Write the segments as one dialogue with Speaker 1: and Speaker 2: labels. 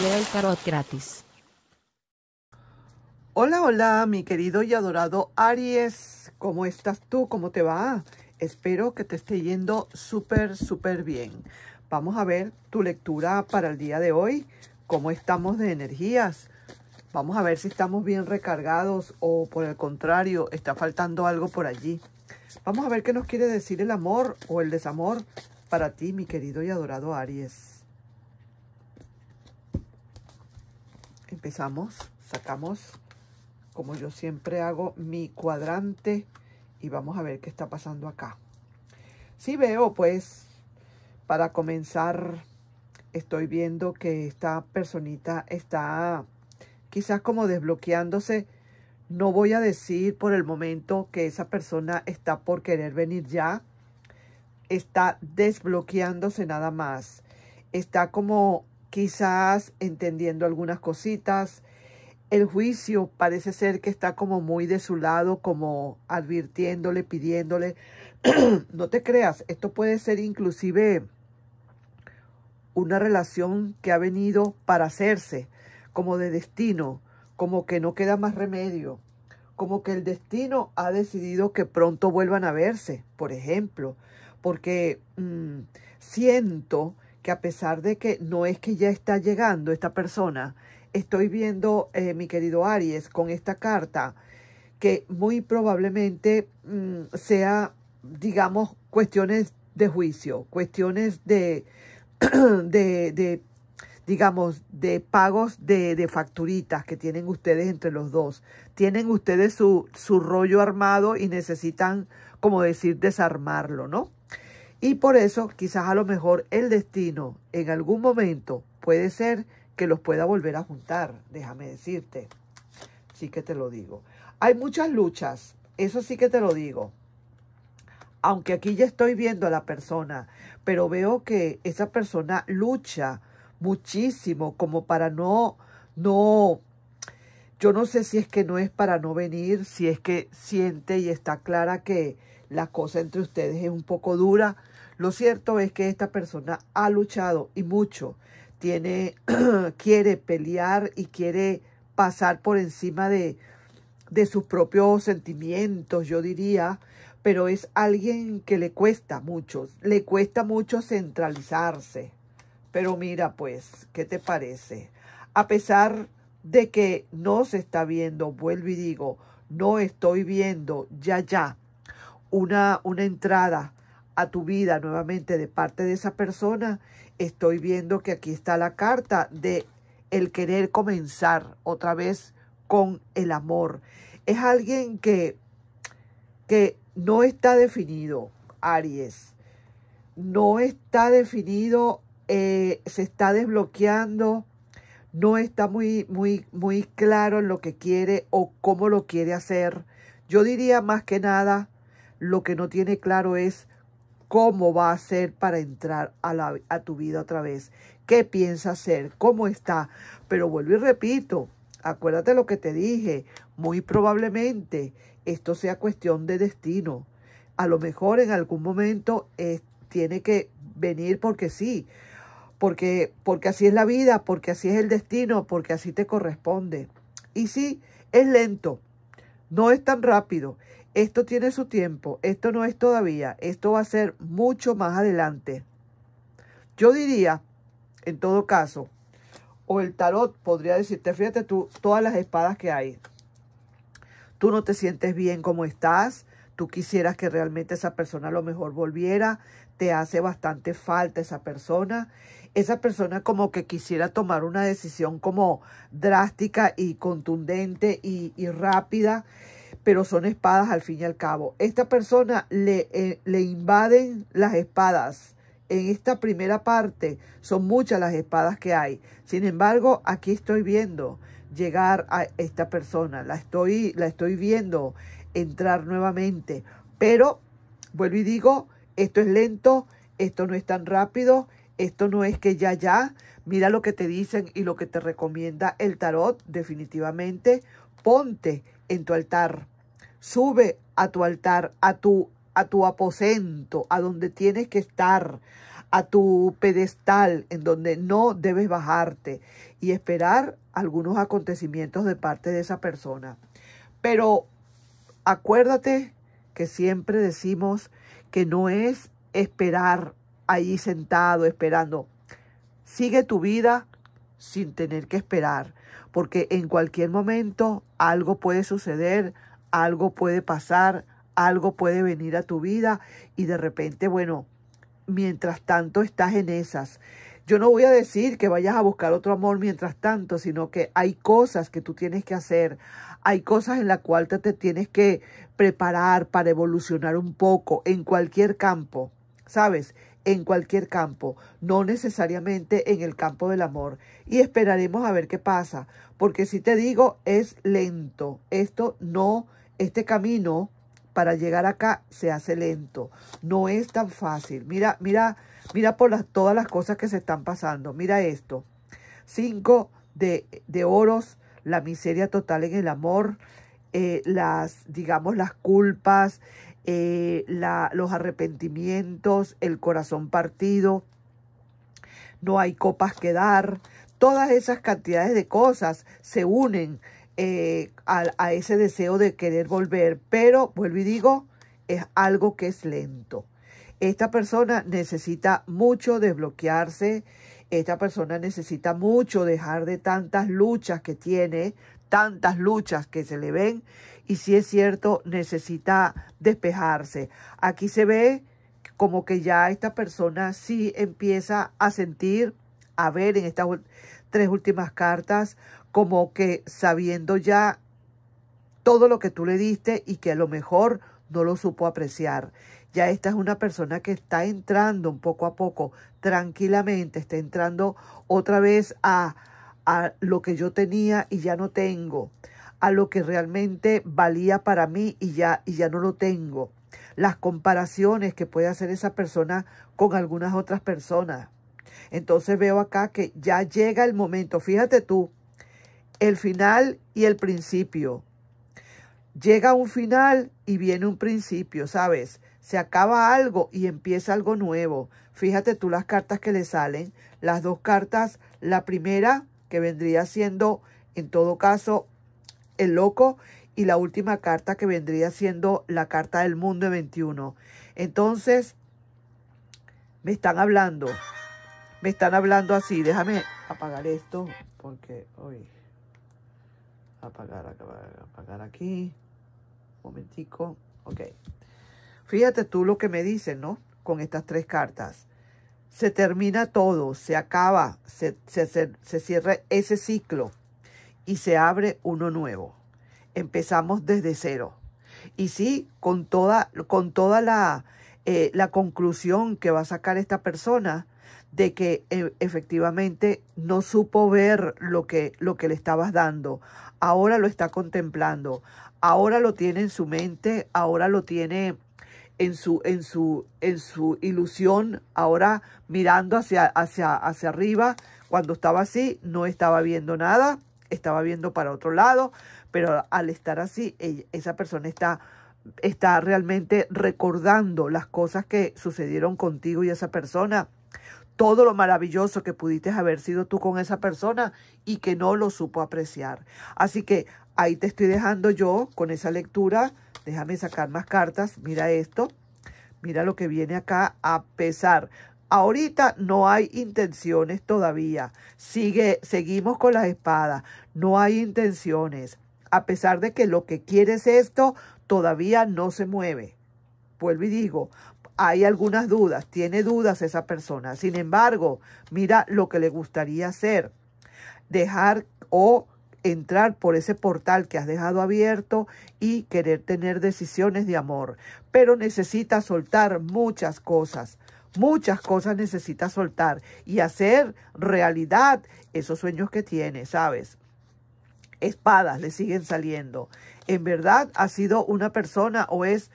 Speaker 1: lea el tarot gratis. Hola, hola, mi querido y adorado Aries. ¿Cómo estás tú? ¿Cómo te va? Espero que te esté yendo súper, súper bien. Vamos a ver tu lectura para el día de hoy. ¿Cómo estamos de energías? Vamos a ver si estamos bien recargados o por el contrario, está faltando algo por allí. Vamos a ver qué nos quiere decir el amor o el desamor para ti, mi querido y adorado Aries. empezamos, sacamos, como yo siempre hago, mi cuadrante y vamos a ver qué está pasando acá. Si veo, pues, para comenzar, estoy viendo que esta personita está quizás como desbloqueándose. No voy a decir por el momento que esa persona está por querer venir ya. Está desbloqueándose nada más. Está como quizás entendiendo algunas cositas. El juicio parece ser que está como muy de su lado, como advirtiéndole, pidiéndole. no te creas, esto puede ser inclusive una relación que ha venido para hacerse, como de destino, como que no queda más remedio, como que el destino ha decidido que pronto vuelvan a verse, por ejemplo, porque mm, siento que a pesar de que no es que ya está llegando esta persona, estoy viendo, eh, mi querido Aries, con esta carta, que muy probablemente mm, sea, digamos, cuestiones de juicio, cuestiones de, de, de digamos, de pagos de, de, facturitas que tienen ustedes entre los dos. Tienen ustedes su, su rollo armado y necesitan, como decir, desarmarlo, ¿no? Y por eso quizás a lo mejor el destino en algún momento puede ser que los pueda volver a juntar, déjame decirte. Sí que te lo digo. Hay muchas luchas, eso sí que te lo digo. Aunque aquí ya estoy viendo a la persona, pero veo que esa persona lucha muchísimo como para no, no, yo no sé si es que no es para no venir, si es que siente y está clara que la cosa entre ustedes es un poco dura, lo cierto es que esta persona ha luchado y mucho, tiene, quiere pelear y quiere pasar por encima de, sus propios sentimientos, yo diría, pero es alguien que le cuesta mucho, le cuesta mucho centralizarse. Pero mira pues, ¿qué te parece? A pesar de que no se está viendo, vuelvo y digo, no estoy viendo ya ya una, una entrada a tu vida nuevamente de parte de esa persona, estoy viendo que aquí está la carta de el querer comenzar otra vez con el amor. Es alguien que, que no está definido, Aries. No está definido, eh, se está desbloqueando, no está muy, muy, muy claro en lo que quiere o cómo lo quiere hacer. Yo diría más que nada, lo que no tiene claro es cómo va a ser para entrar a, la, a tu vida otra vez, qué piensa hacer, cómo está. Pero vuelvo y repito, acuérdate lo que te dije, muy probablemente esto sea cuestión de destino. A lo mejor en algún momento tiene que venir porque sí, porque, porque así es la vida, porque así es el destino, porque así te corresponde. Y sí, es lento, no es tan rápido. Esto tiene su tiempo, esto no es todavía, esto va a ser mucho más adelante. Yo diría, en todo caso, o el tarot podría decirte, fíjate tú, todas las espadas que hay. Tú no te sientes bien como estás, tú quisieras que realmente esa persona a lo mejor volviera, te hace bastante falta esa persona. Esa persona como que quisiera tomar una decisión como drástica y contundente y, y rápida pero son espadas al fin y al cabo. Esta persona le, eh, le invaden las espadas. En esta primera parte son muchas las espadas que hay. Sin embargo, aquí estoy viendo llegar a esta persona. La estoy, la estoy viendo entrar nuevamente. Pero, vuelvo y digo, esto es lento, esto no es tan rápido, esto no es que ya, ya. Mira lo que te dicen y lo que te recomienda el tarot, definitivamente. Ponte en tu altar, Sube a tu altar, a tu, a tu aposento, a donde tienes que estar, a tu pedestal, en donde no debes bajarte y esperar algunos acontecimientos de parte de esa persona. Pero acuérdate que siempre decimos que no es esperar ahí sentado, esperando. Sigue tu vida sin tener que esperar, porque en cualquier momento algo puede suceder, algo puede pasar, algo puede venir a tu vida y de repente, bueno, mientras tanto estás en esas. Yo no voy a decir que vayas a buscar otro amor mientras tanto, sino que hay cosas que tú tienes que hacer, hay cosas en las cuales te, te tienes que preparar para evolucionar un poco en cualquier campo, ¿sabes? en cualquier campo, no necesariamente en el campo del amor. Y esperaremos a ver qué pasa, porque si te digo, es lento. Esto no, este camino para llegar acá se hace lento. No es tan fácil. Mira, mira, mira por las, todas las cosas que se están pasando. Mira esto. Cinco de, oros, la miseria total en el amor, eh, las, digamos, las culpas, eh, los arrepentimientos, el corazón partido, no hay copas que dar, todas esas cantidades de cosas se unen eh, a, a, ese deseo de querer volver, pero vuelvo y digo, es algo que es lento. Esta persona necesita mucho desbloquearse, esta persona necesita mucho dejar de tantas luchas que tiene, tantas luchas que se le ven y si es cierto necesita despejarse. Aquí se ve como que ya esta persona sí empieza a sentir, a ver en estas tres últimas cartas, como que sabiendo ya todo lo que tú le diste y que a lo mejor no lo supo apreciar. Ya esta es una persona que está entrando un poco a poco, tranquilamente, está entrando otra vez a, a lo que yo tenía y ya no tengo a lo que realmente valía para mí y ya, y ya no lo tengo. Las comparaciones que puede hacer esa persona con algunas otras personas. Entonces veo acá que ya llega el momento, fíjate tú, el final y el principio. Llega un final y viene un principio, ¿sabes? Se acaba algo y empieza algo nuevo. Fíjate tú las cartas que le salen. Las dos cartas, la primera que vendría siendo en todo caso el loco y la última carta que vendría siendo la carta del mundo de 21. Entonces, me están hablando. Me están hablando así. Déjame apagar esto porque hoy apagar, apagar, aquí. momentico. Ok. Fíjate tú lo que me dicen, ¿no? Con estas tres cartas. Se termina todo, se acaba, se cierra ese ciclo y se abre uno nuevo. Empezamos desde cero. Y sí, con toda, con toda la, eh, la conclusión que va a sacar esta persona de que e, efectivamente no supo ver lo que, lo que le estabas dando. Ahora lo está contemplando. Ahora lo tiene en su mente. Ahora lo tiene en su, en su, en su ilusión, ahora mirando hacia, hacia, hacia arriba, cuando estaba así, no estaba viendo nada, estaba viendo para otro lado, pero al estar así, e, esa persona está, está realmente recordando las cosas que sucedieron contigo y esa persona, todo lo maravilloso que pudiste haber sido tú con esa persona y que no lo supo apreciar. Así que ahí te estoy dejando yo con esa lectura. Déjame sacar más cartas. Mira esto. Mira lo que viene acá a pesar. Ahorita no hay intenciones todavía. Sigue, seguimos con las espadas. No hay intenciones. A pesar de que lo que es esto, todavía no se mueve. Vuelvo y digo, hay algunas dudas, tiene dudas esa persona. Sin embargo, mira lo que le gustaría hacer. Dejar o entrar por ese portal que has dejado abierto y querer tener decisiones de amor. Pero necesita soltar muchas cosas Muchas cosas necesita soltar y hacer realidad esos sueños que tiene, ¿sabes? Espadas le siguen saliendo. En verdad ha sido una persona o es,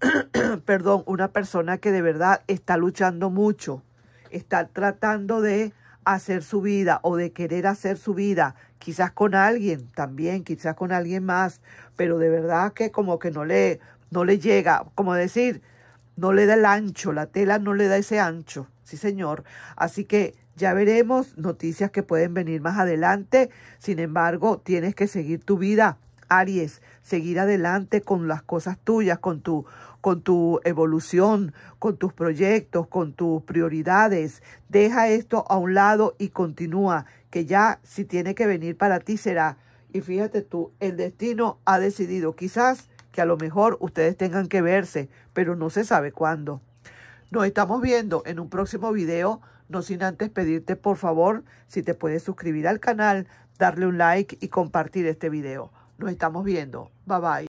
Speaker 1: perdón, una persona que de verdad está luchando mucho, está tratando de hacer su vida o de querer hacer su vida, quizás con alguien también, quizás con alguien más, pero de verdad que como que no le, no le llega, como decir, no le da el ancho, la tela no le da ese ancho, sí señor. Así que ya veremos noticias que pueden venir más adelante. Sin embargo, tienes que seguir tu vida, Aries, seguir adelante con las cosas tuyas, con tu con tu evolución, con tus proyectos, con tus prioridades. Deja esto a un lado y continúa, que ya si tiene que venir para ti será. Y fíjate tú, el destino ha decidido quizás que a lo mejor ustedes tengan que verse, pero no se sabe cuándo. Nos estamos viendo en un próximo video, no sin antes pedirte por favor si te puedes suscribir al canal, darle un like y compartir este video. Nos estamos viendo. Bye bye.